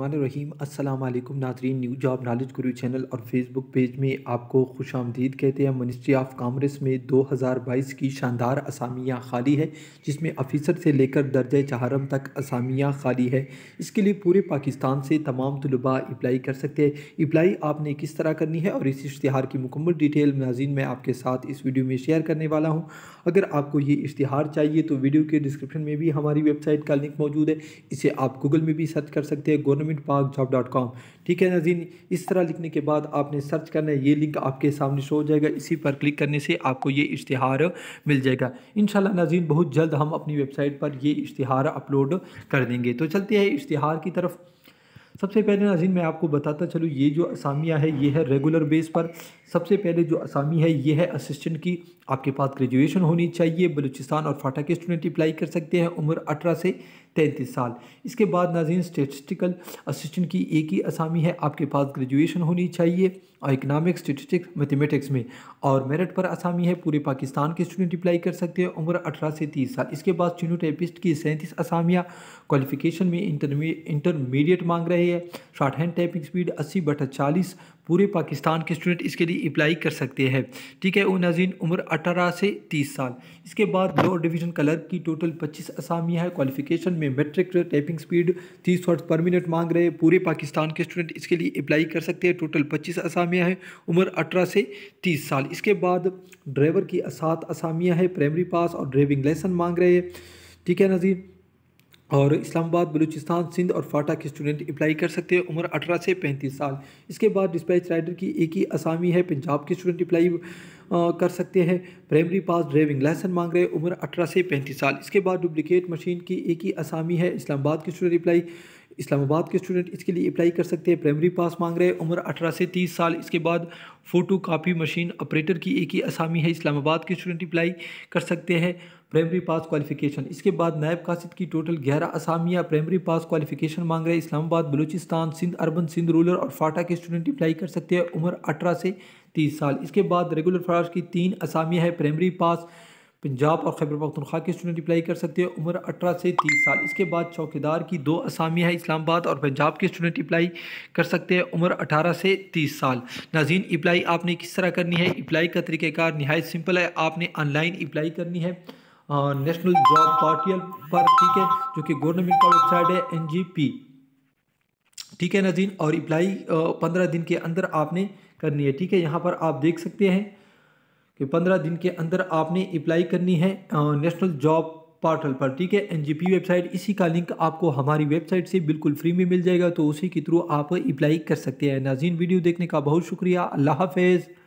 रहीम अस्सलाम वालेकुम नाजरीन new job knowledge guru channel और फेसबुक पेज में आपको खुश आमदीद कहते हैं मिनिस्ट्री ऑफ कामर्स में 2022 की शानदार असामियाँ खाली है जिसमें अफीसर से लेकर दर्ज चहारम तक असामियाँ खाली है इसके लिए पूरे पाकिस्तान से तमाम तलबा अप्लाई कर सकते हैं अप्लाई आपने किस तरह करनी है और इस इश्तहार की मुकम्मल डिटेल नाजीन मैं आपके साथ इस वीडियो में शेयर करने वाला हूँ अगर आपको ये इश्तहार चाहिए तो वीडियो के डिस्क्रिप्शन में भी हमारी वेबसाइट का लिंक मौजूद है इसे आप गूगल में भी सर्च कर सकते हैं government government Pak job dot com ठीक है नाजीन इस तरह लिखने के बाद आपने सर्च करना है ये लिंक आपके सामने शो हो जाएगा इसी पर क्लिक करने से आपको ये इश्तिहार मिल जाएगा इन नाजीन बहुत जल्द हम अपनी वेबसाइट पर ये इश्तिहार अपलोड कर देंगे तो चलते हैं इश्तिहार की तरफ सबसे पहले नाजीन मैं आपको बताता चलूँ ये जो असामियाँ है ये है रेगुलर बेस पर सबसे पहले जो असामी है ये है असिस्टेंट की आपके पास ग्रेजुएशन होनी चाहिए बलूचिस्तान और फाटा के स्टूडेंट अप्लाई कर सकते हैं उम्र अठारह से तैंतीस साल इसके बाद नाजीन स्टेटिस्टिकल असिस्टेंट की एक ही आसामी है आपके पास ग्रेजुएशन होनी चाहिए और इकनॉमिक स्टेटिस्टिक्स मैथमेटिक्स में और मेरिट पर आसामी है पूरे पाकिस्तान के स्टूडेंट अप्लाई कर सकते हैं उम्र 18 से 30 साल इसके बाद चिनोटेपिस्ट की सैंतीस आसामियाँ क्वालिफिकेशन में इंटरमीडिएट मांग रहे हैं शॉर्ट हैंड टाइपिंग स्पीड अस्सी बटा चालीस पूरे पाकिस्तान के स्टूडेंट इसके लिए अप्लाई कर सकते हैं ठीक है वो नाजीन उम्र अठारह से तीस साल इसके बाद लोअर डिवीज़न क्लर्क की टोटल पच्चीस असामियाँ हैं क्वालिफिकेशन में मेट्रिक टाइपिंग स्पीड तीस वर्ड पर मिनट मांग रहे पूरे पाकिस्तान के स्टूडेंट इसके लिए अप्लाई कर सकते हैं टोटल पच्चीस असामियाँ हैं उम्र अठारह से तीस साल इसके बाद ड्राइवर की सात असामियाँ हैं प्राइमरी पास और ड्राइविंग लाइसेंस मांग रहे हैं ठीक है नज़ीर और इस्लामाबाद बलूचिस्तान सिंध और फाटा के स्टूडेंट अप्लाई कर सकते हैं उम्र अठारह से पैंतीस साल इसके बाद डिस्पैच राइडर की एक ही आसामी है पंजाब के स्टूडेंट अप्लाई कर सकते हैं प्राइमरी पास ड्राइविंग लाइसेंस मांग रहे उम्र अठारह से पैंतीस साल इसके बाद डुप्लिकेट मशीन की एक ही आसामी है इस्लामाबाद की स्टूडेंट अप्लाई इस्लामाबाद के स्टूडेंट इसके लिए अप्लाई कर सकते हैं प्राइमरी पास मांग रहे उम्र 18 से 30 साल इसके बाद फ़ोटो कापी मशीन ऑपरेटर की एक ही आसामी है इस्लामाबाद के स्टूडेंट अप्लाई कर सकते हैं प्राइमरी पास क्वालिफिकेशन इसके बाद नायब कासिद की टोटल ग्यारह असामियाँ प्राइमरी पास क्वालिफिकेशन मांग रहे इस्लामाबाद बलूचिस्तान सिंध अरबन सिंध रूरल और फाटा के स्टूडेंट अप्लाई कर सकते हैं उम्र अठारह से तीस साल इसके बाद रेगुलर फराज की तीन असामियाँ हैं प्राइमरी पास पंजाब और खैबर पख्तनख्वा के स्टूडेंट अप्लाई कर सकते हैं उम्र 18 से 30 साल इसके बाद चौकीदार की दो असामियाँ हैं इस्लामाबाद और पंजाब के स्टूडेंट अप्लाई कर सकते हैं उम्र 18 से 30 साल नाजीन अप्लाई आपने किस तरह करनी है अप्लाई का तरीक़ाकार नहायत सिंपल है आपने ऑनलाइन अप्लाई करनी है नेशनल जॉब पोर्टल पर ठीक है जो कि गवर्नमेंट का वेबसाइट है एन जी पी ठीक है नाजीन और अप्लाई पंद्रह दिन के अंदर आपने करनी है ठीक है यहाँ पर आप देख सकते हैं कि पंद्रह दिन के अंदर आपने अप्लाई करनी है नेशनल जॉब पोर्टल पर ठीक है एनजीपी वेबसाइट इसी का लिंक आपको हमारी वेबसाइट से बिल्कुल फ्री में मिल जाएगा तो उसी के थ्रू आप अप्लाई कर सकते हैं नाजीन वीडियो देखने का बहुत शुक्रिया अल्लाह हाफेज़